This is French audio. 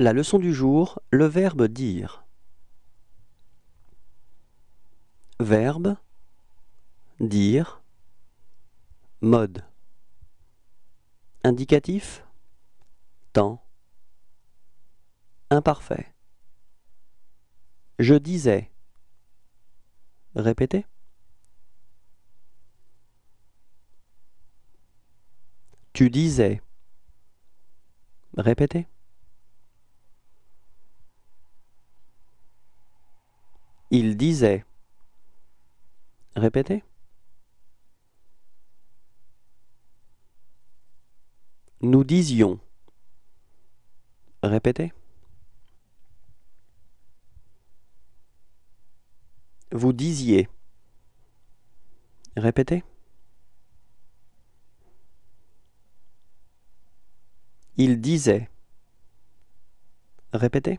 La leçon du jour, le verbe dire. Verbe, dire, mode. Indicatif, temps. Imparfait. Je disais. Répétez. Tu disais. Répétez. Il disait. Répétez. Nous disions. Répétez. Vous disiez. Répétez. Il disait. Répétez.